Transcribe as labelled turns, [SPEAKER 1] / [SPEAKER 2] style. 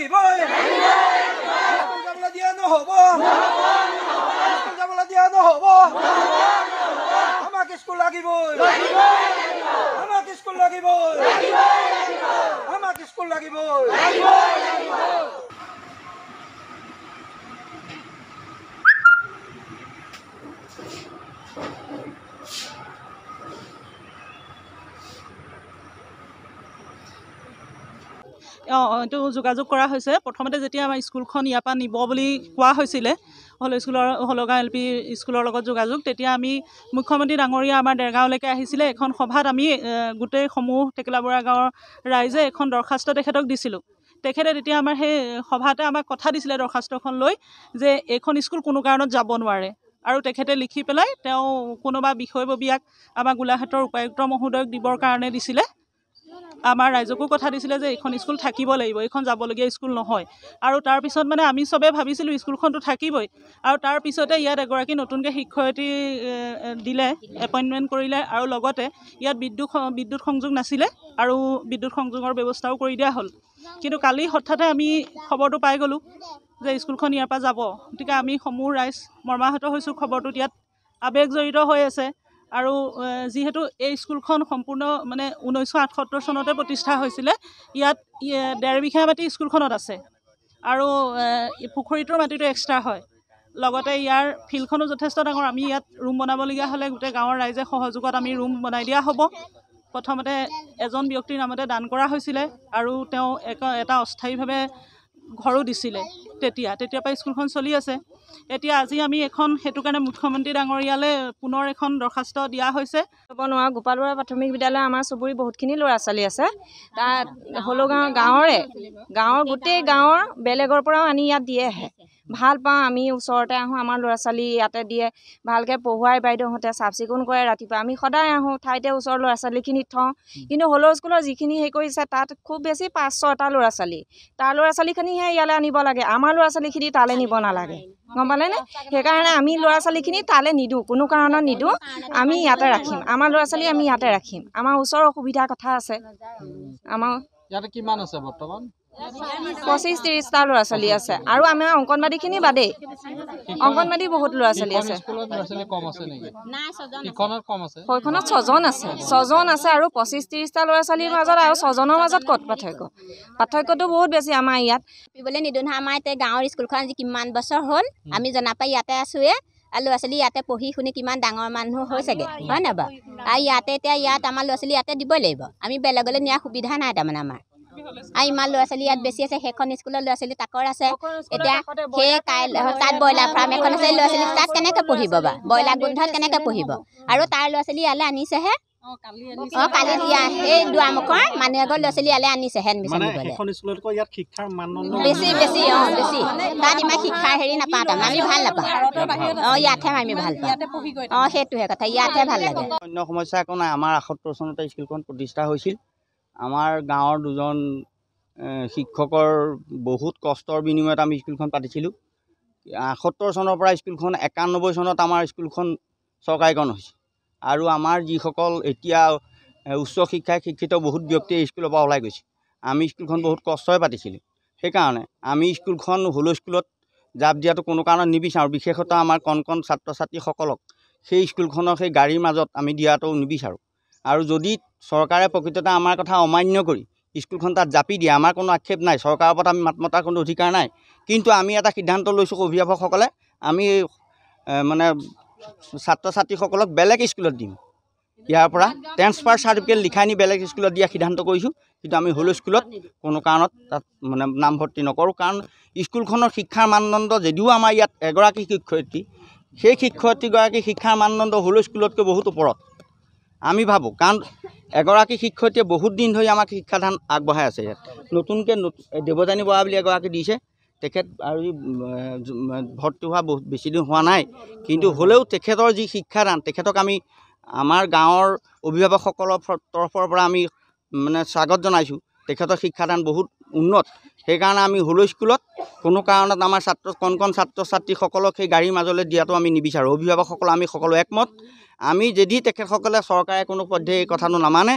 [SPEAKER 1] লাগিব
[SPEAKER 2] দিয়া নহ'ব যাবলৈ দিয়া নহ'ব আমাক স্কুল লাগিব আমাক স্কুল লাগিব আমাক স্কুল লাগিব
[SPEAKER 3] অঁ এইটো যোগাযোগ কৰা হৈছে প্ৰথমতে যেতিয়া আমাৰ স্কুলখন ইয়াৰ পৰা নিব বুলি কোৱা হৈছিলে হল স্কুলৰ হলগাঁও এল পি স্কুলৰ লগত যোগাযোগ তেতিয়া আমি মুখ্যমন্ত্ৰী ডাঙৰীয়া আমাৰ ডেৰগাঁৱলৈকে আহিছিলে এখন সভাত আমি গোটেই সমূহ টেকেলাবৰা গাঁৱৰ ৰাইজে এখন দৰ্খাস্ত তেখেতক দিছিলোঁ তেখেতে তেতিয়া আমাৰ সেই সভাতে আমাক কথা দিছিলে দৰ্খাস্তখন লৈ যে এইখন স্কুল কোনো কাৰণত যাব নোৱাৰে আৰু তেখেতে লিখি পেলাই তেওঁ কোনোবা বিষয়ববীয়াক আমাৰ গোলাঘাটৰ উপায়ুক্ত মহোদয়ক দিবৰ কাৰণে দিছিলে আমাৰ ৰাইজকো কথা দিছিলে যে এইখন স্কুল থাকিব লাগিব এইখন যাবলগীয়া স্কুল নহয় আৰু তাৰপিছত মানে আমি চবেই ভাবিছিলোঁ স্কুলখনতো থাকিবই আৰু তাৰপিছতে ইয়াত এগৰাকী নতুনকৈ শিক্ষয়িত্ৰী দিলে এপইণ্টমেণ্ট কৰিলে আৰু লগতে ইয়াত বিদ্যুৎ বিদ্যুৎ সংযোগ নাছিলে আৰু বিদ্যুৎ সংযোগৰ ব্যৱস্থাও কৰি দিয়া হ'ল কিন্তু কালি হঠাতে আমি খবৰটো পাই গ'লোঁ যে স্কুলখন ইয়াৰ পৰা যাব গতিকে আমি সমূহ ৰাইজ মৰ্মাহত হৈছোঁ খবৰটোত ইয়াত আৱেগ জড়িত হৈ আছে আৰু যিহেতু এই স্কুলখন সম্পূৰ্ণ মানে ঊনৈছশ আঠসত্তৰ চনতে প্ৰতিষ্ঠা হৈছিলে ইয়াত ডেৰ বিঘা মাটি স্কুলখনত আছে আৰু পুখুৰীটোৰ মাটিটো এক্সট্ৰা হয় লগতে ইয়াৰ ফিল্ডখনো যথেষ্ট ডাঙৰ আমি ইয়াত ৰুম বনাবলগীয়া হ'লে গোটেই গাঁৱৰ ৰাইজে সহযোগত আমি ৰুম বনাই দিয়া হ'ব প্ৰথমতে এজন ব্যক্তিৰ নামতে দান কৰা হৈছিলে আৰু তেওঁ এক এটা অস্থায়ীভাৱে ঘৰো দিছিলে তেতিয়া তেতিয়াৰ পৰা স্কুলখন চলি আছে এতিয়া আজি আমি এখন সেইটো কাৰণে মুখ্যমন্ত্ৰী ডাঙৰীয়ালৈ পুনৰ এখন দৰ্খাস্ত দিয়া হৈছে ক'ব নোৱাৰোঁ গোপাল বৰা প্ৰাথমিক
[SPEAKER 1] বিদ্যালয় আমাৰ চুবুৰী বহুতখিনি ল'ৰা ছোৱালী আছে তাত হ'লেও গাঁৱৰে গাঁৱৰ গোটেই গাঁৱৰ বেলেগৰ পৰাও আনি ইয়াত দিয়েহে ভাল পাওঁ আমি ওচৰতে আহোঁ আমাৰ ল'ৰা ছোৱালী ইয়াতে দিয়ে ভালকৈ পঢ়ুৱাই বাইদেউহঁতে চাফ চিকুণ কৰে ৰাতিপুৱা আমি সদায় আহোঁ ঠাইতে ওচৰৰ ল'ৰা ছোৱালীখিনি থওঁ কিন্তু হ'লৰ স্কুলৰ যিখিনি হেৰি কৰিছে তাত খুব বেছি পাঁচ ছটা ল'ৰা ছোৱালী তাৰ ল'ৰা ছোৱালীখিনিহে ইয়ালৈ আনিব লাগে আমাৰ ল'ৰা ছোৱালীখিনি তালৈ নিব নালাগে গম পালেনে সেইকাৰণে আমি ল'ৰা ছোৱালীখিনি তালৈ নিদিওঁ কোনো কাৰণত নিদিওঁ আমি ইয়াতে ৰাখিম আমাৰ ল'ৰা ছোৱালী আমি ইয়াতে ৰাখিম আমাৰ ওচৰৰ অসুবিধাৰ কথা আছে আমাৰ
[SPEAKER 3] ইয়াতে কিমান আছে বৰ্তমান
[SPEAKER 1] পঁচিছ ত্ৰিছটা ল'ৰা ছোৱালী আছে আৰু আমাৰ অংকনবাদীখিনি বাদেই অংকনবাদী বহুত ল'ৰা ছোৱালী আছে সেইখনত ছজন আছে ছজন আছে আৰু পঁচিছ ত্ৰিছটা ল'ৰা ছোৱালীৰ মাজত আৰু ছজনৰ মাজত ক'ত পাৰ্থক্য পাৰ্থক্যটো বহুত বেছি
[SPEAKER 4] আমাৰ ইয়াত বুলি নিদোনা আমাৰ এতিয়া গাঁৱৰ স্কুলখন আজি কিমান বছৰ হ'ল আমি জনা পাই ইয়াতে আছোঁৱে আৰু ল'ৰা ছোৱালী ইয়াতে পঢ়ি শুনি কিমান ডাঙৰ মানুহ হৈছেগৈ হয় নাই বাৰু আৰু ইয়াতে এতিয়া ইয়াত আমাৰ ল'ৰা ছোৱালী ইয়াতে দিবই লাগিব আমি বেলেগলৈ নিয়াৰ সুবিধা নাই তাৰমানে আমাৰ আৰু ইমান ল'ৰা ছোৱালী ইয়াত বেছি আছে সেইখন স্কুলৰ ল'ৰা ছোৱালী তাকৰ আছে এতিয়া সেই কাইলৈ তাত ব্ৰইলাৰ ফাৰ্ম এখন আছে ল'ৰা ছোৱালী তাত কেনেকৈ পঢ়িব বা ব্ৰইলাৰ গোন্ধত কেনেকৈ পঢ়িব আৰু তাৰ ল'ৰা ছোৱালী ইয়ালৈ আনিছেহে অঁ কালি দিয়া সেই দুৱামুখৰ মানুহ এঘৰ ল'ৰা ছোৱালী ইয়ালৈ আনিছে হেন বেছি
[SPEAKER 2] বেছি অঁ বেছি
[SPEAKER 3] তাত ইমান শিক্ষাৰ হেৰি নাপাওঁ তাৰমানে আমি ভাল নাপাওঁ অঁ ইয়াতহে আমি ভাল পাওঁ অঁ সেইটোহে কথা ইয়াতহে ভাল লাগে
[SPEAKER 2] অন্য সমস্যা একো আমাৰ আসত্তৰ চনতে স্কুলখন প্ৰতিষ্ঠা হৈছিল আমাৰ গাঁৱৰ দুজন শিক্ষকৰ বহুত কষ্টৰ বিনিময়ত আমি স্কুলখন পাতিছিলোঁ সত্তৰ চনৰ পৰা স্কুলখন একান্নব্বৈ চনত আমাৰ স্কুলখন চৰকাৰীকৰণ হৈছে আৰু আমাৰ যিসকল এতিয়া উচ্চ শিক্ষাই শিক্ষিত বহুত ব্যক্তি এই স্কুলৰ পৰা ওলাই গৈছে আমি স্কুলখন বহুত কষ্টই পাতিছিলোঁ সেইকাৰণে আমি স্কুলখন হ'লেও স্কুলত জাপ দিয়াটো কোনো কাৰণত নিবিচাৰোঁ বিশেষত আমাৰ কণ কণ ছাত্ৰ ছাত্ৰীসকলক সেই স্কুলখনৰ সেই গাড়ীৰ মাজত আমি দিয়াটো নিবিচাৰোঁ আৰু যদি চৰকাৰে প্ৰকৃততে আমাৰ কথা অমান্য কৰি স্কুলখন তাত জাপি দিয়ে আমাৰ কোনো আক্ষেপ নাই চৰকাৰৰ ওপৰত আমি মাত মতাৰ কোনো অধিকাৰ নাই কিন্তু আমি এটা সিদ্ধান্ত লৈছোঁ অভিভাৱকসকলে আমি মানে ছাত্ৰ ছাত্ৰীসকলক বেলেগ স্কুলত দিম ইয়াৰ পৰা ট্ৰেন্সফাৰ চাৰ্টিফিকেট লিখাই নি বেলেগ স্কুলত দিয়া সিদ্ধান্ত কৰিছোঁ কিন্তু আমি হ'লেও স্কুলত কোনো কাৰণত তাত মানে নামভৰ্তি নকৰোঁ কাৰণ স্কুলখনৰ শিক্ষাৰ মানদণ্ড যদিও আমাৰ ইয়াত এগৰাকী শিক্ষয়িত্ৰী সেই শিক্ষয়িত্ৰীগৰাকী শিক্ষাৰ মানদণ্ড হ'লেও স্কুলতকৈ বহুত ওপৰত আমি ভাবোঁ কাৰণ এগৰাকী শিক্ষয়িত্ৰীয়ে বহুত দিন ধৰি আমাক শিক্ষাদান আগবঢ়াই আছে ইয়াত নতুনকৈ দেৱযানী বৰা বুলি এগৰাকী দিছে তেখেত আৰু ভৰ্তি হোৱা বহুত বেছিদিন হোৱা নাই কিন্তু হ'লেও তেখেতৰ যি শিক্ষাদান তেখেতক আমি আমাৰ গাঁৱৰ অভিভাৱকসকলৰ তৰফৰ পৰা আমি মানে স্বাগত জনাইছোঁ তেখেতৰ শিক্ষাদান বহুত উন্নত সেইকাৰণে আমি হুলস্থুলত কোনো কাৰণত আমাৰ ছাত্ৰ কণ কণ ছাত্ৰ ছাত্ৰীসকলক সেই গাড়ীৰ মাজলৈ দিয়াটো আমি নিবিচাৰোঁ অভিভাৱকসকল আমি সকলো একমত আমি যদি তেখেতসকলে চৰকাৰে কোনো পধ্যেই এই কথাটো নামানে